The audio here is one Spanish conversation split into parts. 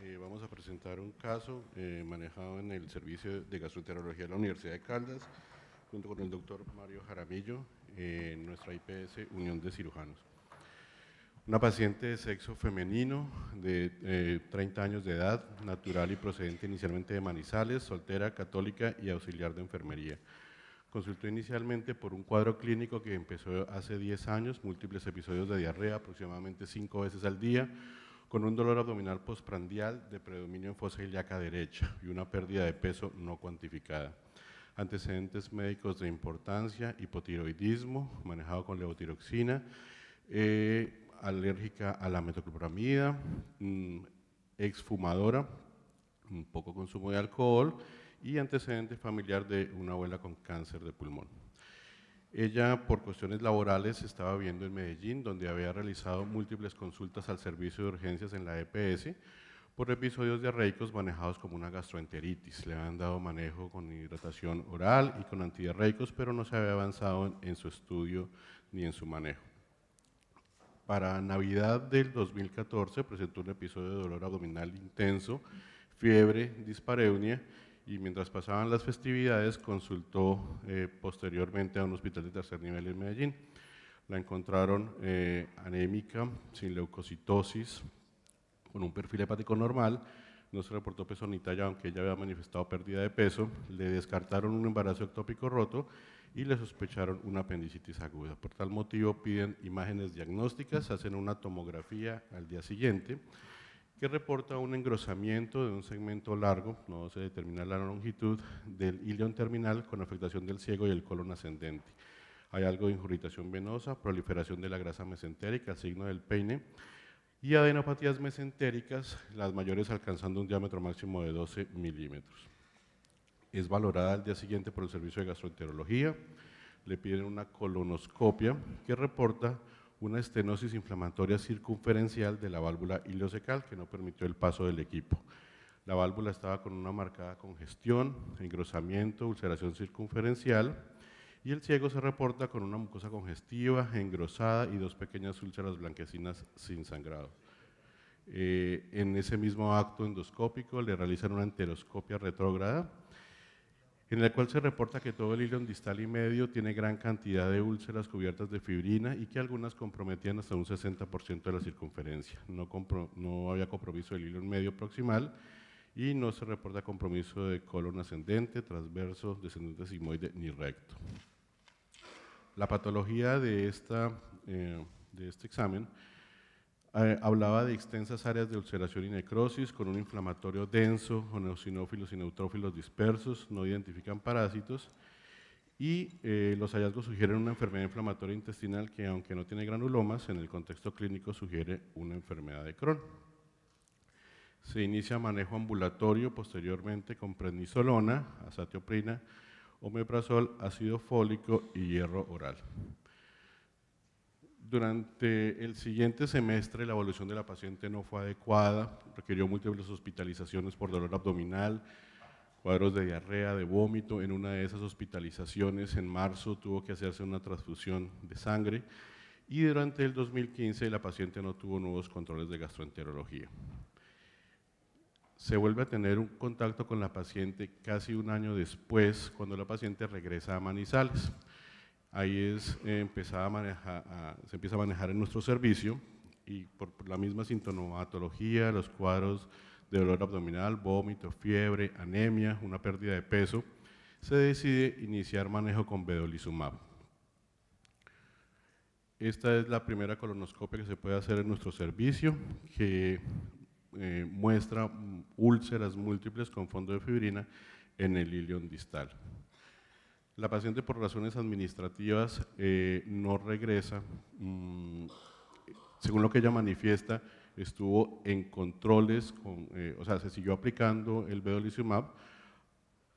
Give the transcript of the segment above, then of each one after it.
Eh, vamos a presentar un caso eh, manejado en el Servicio de Gastroenterología de la Universidad de Caldas, junto con el doctor Mario Jaramillo, eh, en nuestra IPS Unión de Cirujanos. Una paciente de sexo femenino de 30 años de edad, natural y procedente inicialmente de Manizales, soltera, católica y auxiliar de enfermería. Consultó inicialmente por un cuadro clínico que empezó hace 10 años, múltiples episodios de diarrea, aproximadamente 5 veces al día, con un dolor abdominal postprandial de predominio en fosa ilíaca derecha y una pérdida de peso no cuantificada. Antecedentes médicos de importancia, hipotiroidismo, manejado con levotiroxina, eh, alérgica a la metoclopramida, mm, exfumadora, poco consumo de alcohol y antecedente familiar de una abuela con cáncer de pulmón. Ella, por cuestiones laborales, estaba viendo en Medellín, donde había realizado múltiples consultas al servicio de urgencias en la EPS por episodios diarreicos manejados como una gastroenteritis. Le han dado manejo con hidratación oral y con antidiarreicos, pero no se había avanzado en, su estudio ni en su manejo. Para Navidad del 2014 presentó un episodio de dolor abdominal intenso, fiebre, dispareunia y mientras pasaban las festividades consultó eh, posteriormente a un hospital de tercer nivel en Medellín. La encontraron eh, anémica, sin leucocitosis, con un perfil hepático normal, no se reportó peso ni talla, aunque ella había manifestado pérdida de peso, le descartaron un embarazo ectópico roto y le sospecharon una apendicitis aguda. Por tal motivo piden imágenes diagnósticas, hacen una tomografía al día siguiente que reporta un engrosamiento de un segmento largo, no se determina la longitud, del ilion terminal con afectación del ciego y el colon ascendente. Hay algo de injuritación venosa, proliferación de la grasa mesentérica, signo del peine, y adenopatías mesentéricas, las mayores alcanzando un diámetro máximo de 12 milímetros. Es valorada al día siguiente por el servicio de gastroenterología, le piden una colonoscopia que reporta una estenosis inflamatoria circunferencial de la válvula ileocecal que no permitió el paso del equipo. La válvula estaba con una marcada congestión, engrosamiento, ulceración circunferencial y el ciego se reporta con una mucosa congestiva, engrosada y dos pequeñas úlceras blanquecinas sin sangrado. Eh, en ese mismo acto endoscópico le realizan una enteroscopia retrógrada en el cual se reporta que todo el hilo distal y medio tiene gran cantidad de úlceras cubiertas de fibrina y que algunas comprometían hasta un 60% de la circunferencia. No, había compromiso del hilo medio proximal y no se reporta compromiso de colon ascendente, transverso, descendente sigmoide ni recto. La patología de, eh, de este examen eh, hablaba de extensas áreas de ulceración y necrosis con un inflamatorio denso, con eosinófilos y neutrófilos dispersos, no identifican parásitos y eh, los hallazgos sugieren una enfermedad inflamatoria intestinal que aunque no tiene granulomas, en el contexto clínico sugiere una enfermedad de Crohn. Se inicia manejo ambulatorio posteriormente con prednisolona, azatioprina, omeprazol, ácido fólico y hierro oral durante el siguiente semestre la evolución de la paciente no fue adecuada, requirió múltiples hospitalizaciones por dolor abdominal, cuadros de diarrea, de vómito. En una de esas hospitalizaciones en marzo tuvo que hacerse una transfusión de sangre y durante el 2015 la paciente no tuvo nuevos controles de gastroenterología. Se vuelve a tener un contacto con la paciente casi un año después, cuando la paciente regresa a Manizales ahí eh, se empieza a manejar en nuestro servicio y por, la misma sintomatología, los cuadros de dolor abdominal, vómito, fiebre, anemia, una pérdida de peso, se decide iniciar manejo con vedolizumab. Esta es la primera colonoscopia que se puede hacer en nuestro servicio, que eh, muestra úlceras múltiples con fondo de fibrina en el ilion distal. La paciente por razones administrativas eh, no regresa. Mm, según lo que ella manifiesta, estuvo en controles, con, eh, o sea, se siguió aplicando el vedolizumab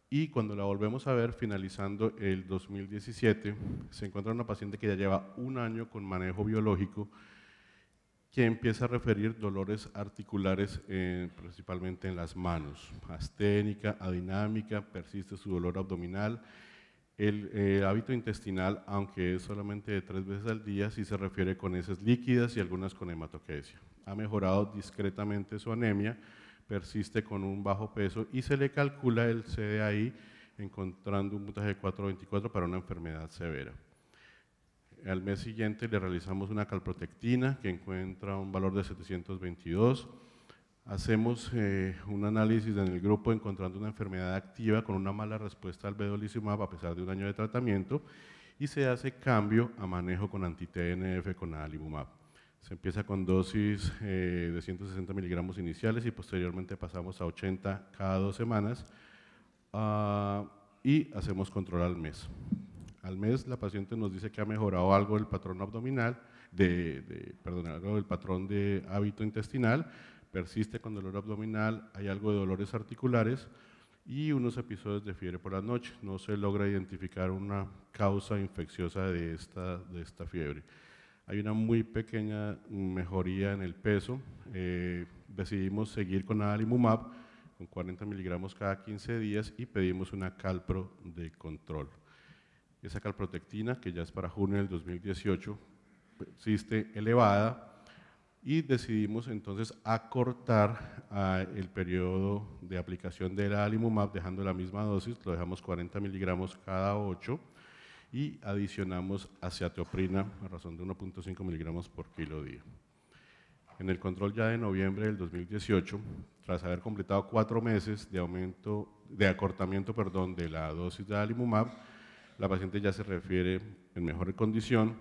y cuando la volvemos a ver, finalizando el 2017, se encuentra una paciente que ya lleva un año con manejo biológico que empieza a referir dolores articulares eh, principalmente en las manos, asténica, adinámica, persiste su dolor abdominal, el eh, hábito intestinal, aunque es solamente tres veces al día, sí se refiere con heces líquidas y algunas con hematoquesia. Ha mejorado discretamente su anemia, persiste con un bajo peso y se le calcula el CDAI encontrando un mutaje de 424 para una enfermedad severa. Al mes siguiente le realizamos una calprotectina que encuentra un valor de 722 hacemos eh, un análisis en el grupo encontrando una enfermedad activa con una mala respuesta al vedolizumab a pesar de un año de tratamiento y se hace cambio a manejo con anti-TNF con adalimumab. Se empieza con dosis eh, de 160 miligramos iniciales y posteriormente pasamos a 80 cada dos semanas ah, y hacemos control al mes. Al mes la paciente nos dice que ha mejorado algo el patrón abdominal, de, de perdón, patrón de hábito intestinal, persiste con dolor abdominal, hay algo de dolores articulares y unos episodios de fiebre por la noche. No se logra identificar una causa infecciosa de esta, de esta fiebre. Hay una muy pequeña mejoría en el peso. Eh, decidimos seguir con alimumab con 40 miligramos cada 15 días y pedimos una calpro de control. Esa calprotectina, que ya es para junio del 2018, existe elevada, y decidimos entonces acortar ah, el periodo de aplicación de la Alimumab dejando la misma dosis, lo dejamos 40 miligramos cada 8 y adicionamos teoprina a razón de 1.5 miligramos por kilo día. En el control ya de noviembre del 2018, tras haber completado cuatro meses de, aumento, de acortamiento perdón, de la dosis de Alimumab, la paciente ya se refiere en mejor condición,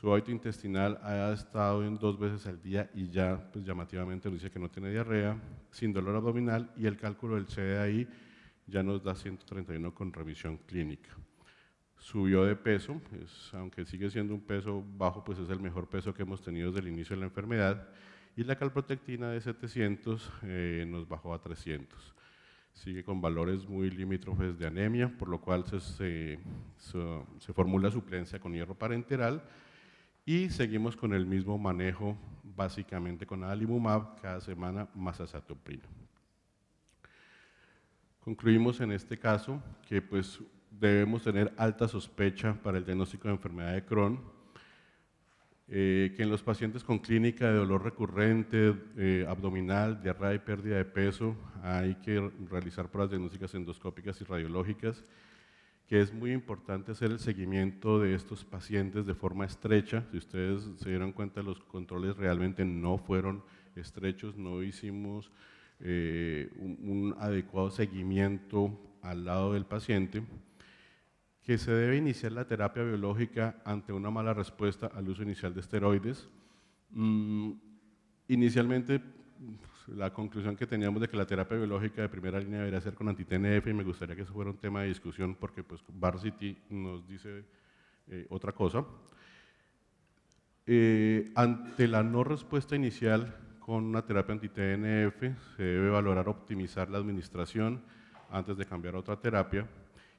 su hábito intestinal ha estado en dos veces al día y ya, pues llamativamente nos dice que no tiene diarrea, sin dolor abdominal y el cálculo del CDI ya nos da 131 con revisión clínica. Subió de peso, aunque sigue siendo un peso bajo, pues es el mejor peso que hemos tenido desde el inicio de la enfermedad. Y la calprotectina de 700 eh, nos bajó a 300 sigue con valores muy limítrofes de anemia, por lo cual se, se, se, se formula suplencia con hierro parenteral y seguimos con el mismo manejo, básicamente con adalimumab, cada semana más azatoprina. Concluimos en este caso que pues, debemos tener alta sospecha para el diagnóstico de enfermedad de Crohn, eh, que en los pacientes con clínica de dolor recurrente, eh, abdominal, diarrea y pérdida de peso, hay que realizar pruebas diagnósticas endoscópicas y radiológicas que es muy importante hacer el seguimiento de estos pacientes de forma estrecha. Si ustedes se dieron cuenta, los controles realmente no fueron estrechos, no hicimos eh, un, adecuado seguimiento al lado del paciente, que se debe iniciar la terapia biológica ante una mala respuesta al uso inicial de esteroides. Mm, inicialmente la conclusión que teníamos de que la terapia biológica de primera línea debería ser con antitnf y me gustaría que eso fuera un tema de discusión porque pues Varsity nos dice eh, otra cosa. Eh, ante la no respuesta inicial con una terapia antitnf se debe valorar optimizar la administración antes de cambiar a otra terapia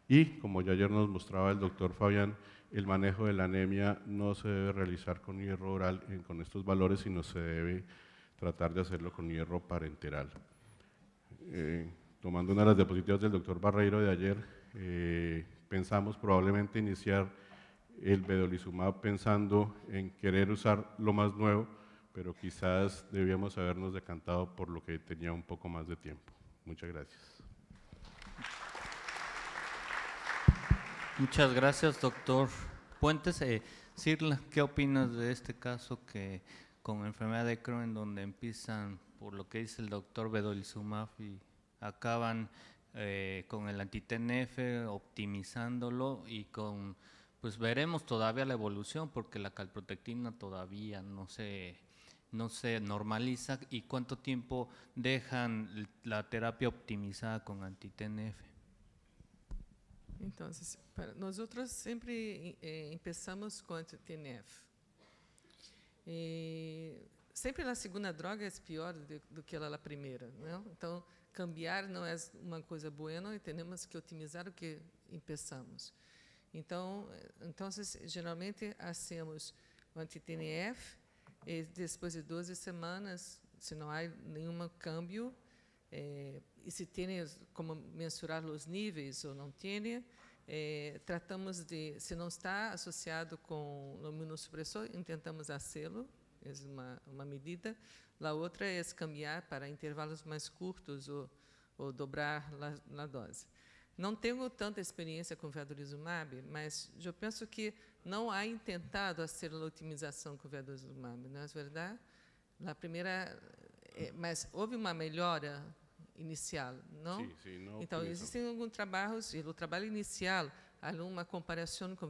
y como ya ayer nos mostraba el doctor Fabián, el manejo de la anemia no se debe realizar con hierro oral con estos valores, sino se debe tratar de hacerlo con hierro parenteral. Eh, tomando una de las diapositivas del doctor Barreiro de ayer, eh, pensamos probablemente iniciar el vedolizumab pensando en querer usar lo más nuevo, pero quizás debíamos habernos decantado por lo que tenía un poco más de tiempo. Muchas gracias. Muchas gracias, doctor Puentes. Eh, ¿qué opinas de este caso que con enfermedad de Crohn, donde empiezan por lo que dice el doctor Bedolizumab y acaban eh, con el antitnf, optimizándolo y con, pues veremos todavía la evolución porque la calprotectina todavía no se, no se normaliza y cuánto tiempo dejan la terapia optimizada con antitnf? Entonces, nosotros siempre eh, empezamos con antitnf, E sempre na segunda droga é pior do que na primeira, não? Né? Então, cambiar não é uma coisa boa, e temos que otimizar o que empezamos. Então, então geralmente hacemos o anti-TNF e depois de 12 semanas, se não há nenhum câmbio, eh, e se tem como mensurar os níveis ou não tem, é, tratamos de, se não está associado com imunossupressor, intentamos acelo, é uma, uma medida. A outra é escamear para intervalos mais curtos ou, ou dobrar a dose. Não tenho tanta experiência com vedolizumab, mas eu penso que não há intentado hacer a otimização com vedolizumab, não é verdade? Na primeira, é, mas houve uma melhora inicial, não? Sim, sim, não então, existem alguns trabalhos, e o trabalho inicial, há uma comparação com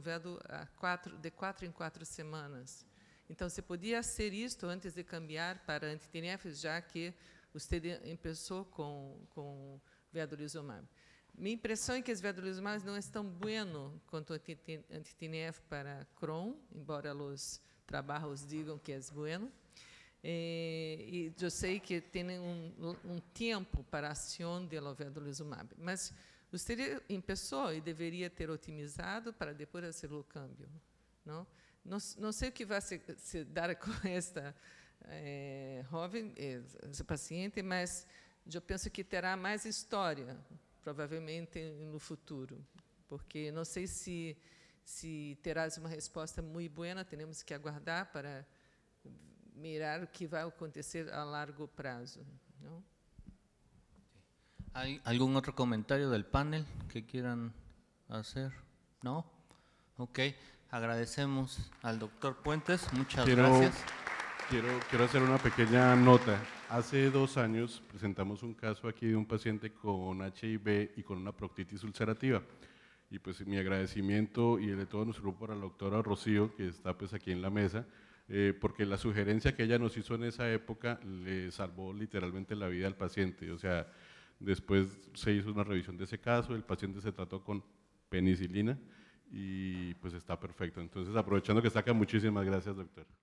a quatro, de quatro em quatro semanas. Então, você podia ser isto antes de cambiar para antitinefes, já que você começou com, com vedolizumab. Minha impressão é que os vedolizumabs não estão é bueno quanto antitinef para Crohn, embora os trabalhos digam que é bueno. É, e eu sei que tem um, um tempo para a ação do vedolizumab, mas você começou e deveria ter otimizado para depois fazer o câmbio, não? Não, não sei o que vai se, se dar com esta eh, jovem, é, essa paciente, mas eu penso que terá mais história, provavelmente no futuro, porque não sei se se terás uma resposta muito boa, temos que aguardar para mirar qué va a acontecer a largo plazo, ¿Hay algún otro comentario del panel que quieran hacer? ¿No? Ok, agradecemos al doctor Puentes, muchas gracias. Quiero, quiero hacer una pequeña nota. Hace dos años presentamos un caso aquí de un paciente con HIV y con una proctitis ulcerativa. Y pues mi agradecimiento y el de todo nuestro grupo para la doctora Rocío, que está pues aquí en la mesa, eh, porque la sugerencia que ella nos hizo en esa época le salvó literalmente la vida al paciente. O sea, después se hizo una revisión de ese caso, el paciente se trató con penicilina y pues está perfecto. Entonces, aprovechando que está acá, muchísimas gracias, doctor.